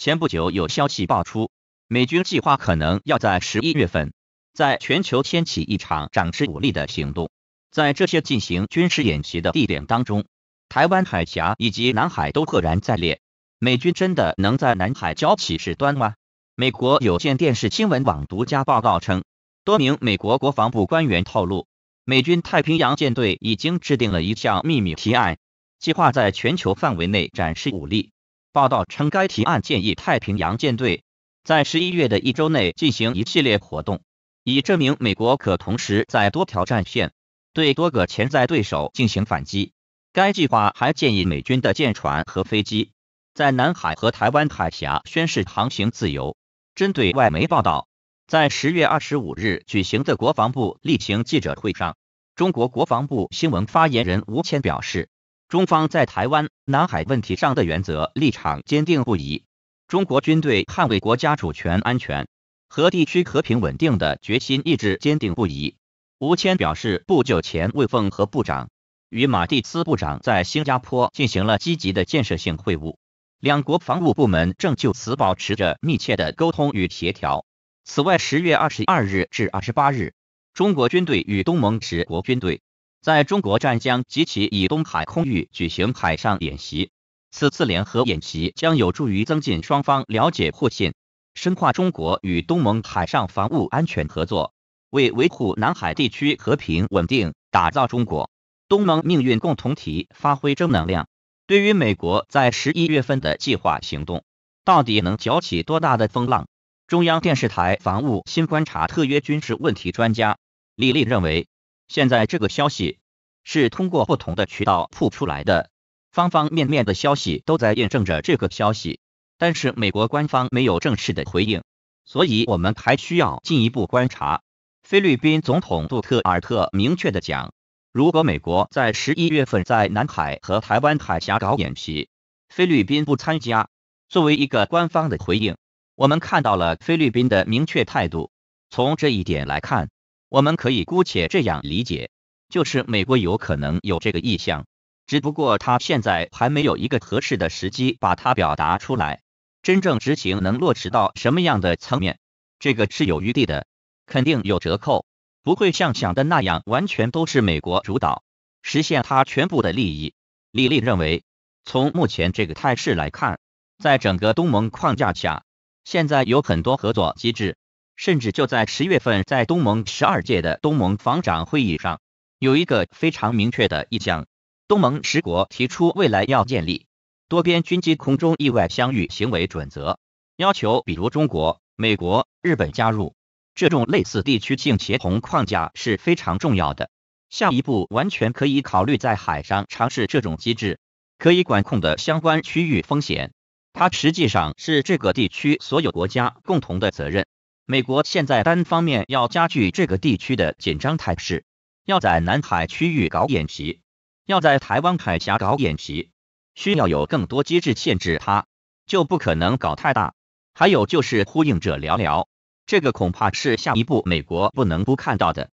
前不久有消息爆出，美军计划可能要在十一月份在全球掀起一场展示武力的行动。在这些进行军事演习的地点当中，台湾海峡以及南海都赫然在列。美军真的能在南海挑起事端吗？美国有线电视新闻网独家报道称，多名美国国防部官员透露，美军太平洋舰队已经制定了一项秘密提案，计划在全球范围内展示武力。报道称，该提案建议太平洋舰队在十一月的一周内进行一系列活动，以证明美国可同时在多条战线对多个潜在对手进行反击。该计划还建议美军的舰船和飞机在南海和台湾海峡宣示航行自由。针对外媒报道，在十月二十五日举行的国防部例行记者会上，中国国防部新闻发言人吴谦表示。中方在台湾、南海问题上的原则立场坚定不移，中国军队捍卫国家主权安全和地区和平稳定的决心意志坚定不移。吴谦表示，不久前魏凤和部长与马蒂斯部长在新加坡进行了积极的建设性会晤，两国防务部门正就此保持着密切的沟通与协调。此外，十月二十二日至二十八日，中国军队与东盟十国军队。在中国湛江及其以东海空域举行海上演习。此次联合演习将有助于增进双方了解互信，深化中国与东盟海上防务安全合作，为维护南海地区和平稳定、打造中国东盟命运共同体发挥正能量。对于美国在十一月份的计划行动，到底能搅起多大的风浪？中央电视台防务新观察特约军事问题专家李立认为。现在这个消息是通过不同的渠道曝出来的，方方面面的消息都在验证着这个消息，但是美国官方没有正式的回应，所以我们还需要进一步观察。菲律宾总统杜特尔特明确的讲，如果美国在十一月份在南海和台湾海峡搞演习，菲律宾不参加。作为一个官方的回应，我们看到了菲律宾的明确态度。从这一点来看。我们可以姑且这样理解，就是美国有可能有这个意向，只不过他现在还没有一个合适的时机把它表达出来。真正执行能落实到什么样的层面，这个是有余地的，肯定有折扣，不会像想的那样完全都是美国主导，实现他全部的利益。李立认为，从目前这个态势来看，在整个东盟框架下，现在有很多合作机制。甚至就在十月份，在东盟十二届的东盟防长会议上，有一个非常明确的意向，东盟十国提出未来要建立多边军机空中意外相遇行为准则，要求比如中国、美国、日本加入这种类似地区性协同框架是非常重要的。下一步完全可以考虑在海上尝试这种机制，可以管控的相关区域风险。它实际上是这个地区所有国家共同的责任。美国现在单方面要加剧这个地区的紧张态势，要在南海区域搞演习，要在台湾海峡搞演习，需要有更多机制限制它，就不可能搞太大。还有就是呼应者寥寥，这个恐怕是下一步美国不能不看到的。